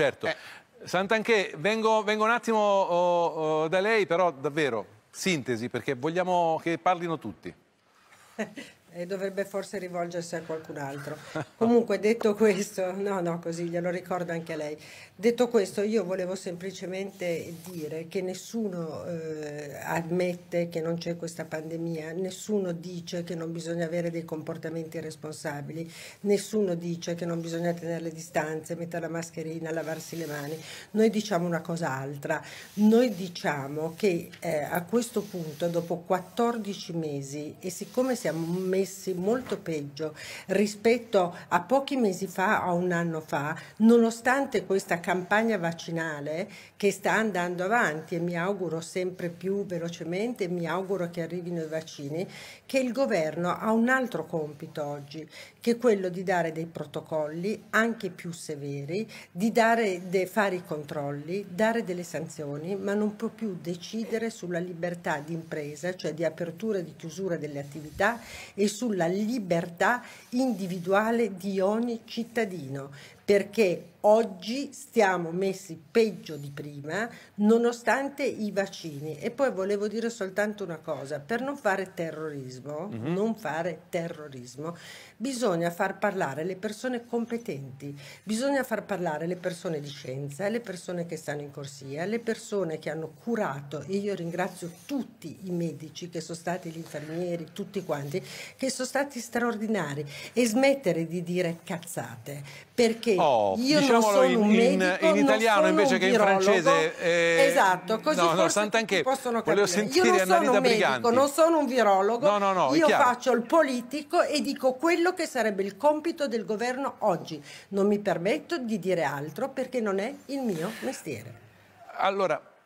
certo. Eh. Sant'Anché, vengo, vengo, un attimo oh, oh, da lei, però davvero, sintesi, perché vogliamo che parlino tutti. e dovrebbe forse rivolgersi a qualcun altro. Comunque, detto questo, no, no, così glielo ricordo anche a lei. Detto questo, io volevo semplicemente dire che nessuno eh, ammette che non c'è questa pandemia, nessuno dice che non bisogna avere dei comportamenti responsabili, nessuno dice che non bisogna tenere le distanze, mettere la mascherina, lavarsi le mani. Noi diciamo una cosa altra, noi diciamo che eh, a questo punto, dopo 14 mesi, e siccome siamo meno messi molto peggio rispetto a pochi mesi fa o un anno fa, nonostante questa campagna vaccinale che sta andando avanti e mi auguro sempre più velocemente, mi auguro che arrivino i vaccini, che il governo ha un altro compito oggi, che è quello di dare dei protocolli anche più severi, di dare, de, fare i controlli, dare delle sanzioni, ma non può più decidere sulla libertà di impresa, cioè di apertura e di chiusura delle attività e sulla libertà individuale di ogni cittadino, perché oggi stiamo messi peggio di prima nonostante i vaccini. E poi volevo dire soltanto una cosa, per non fare terrorismo, mm-hmm. non fare terrorismo, bisogna far parlare le persone competenti, bisogna far parlare le persone di scienza, le persone che stanno in corsia, le persone che hanno curato e io ringrazio tutti i medici che sono stati gli infermieri, tutti quanti, che sono stati straordinari e smettere di dire cazzate, perché Oh, io non sono in, un medico, in, in italiano invece che in francese. Eh, esatto, così no, no, Sant'Anché, possono capire. Io non sono Annalisa un medico, Briganti. non sono un virologo. No, no, no, io faccio il politico e dico quello che sarebbe il compito del governo oggi. Non mi permetto di dire altro perché non è il mio mestiere. Allora,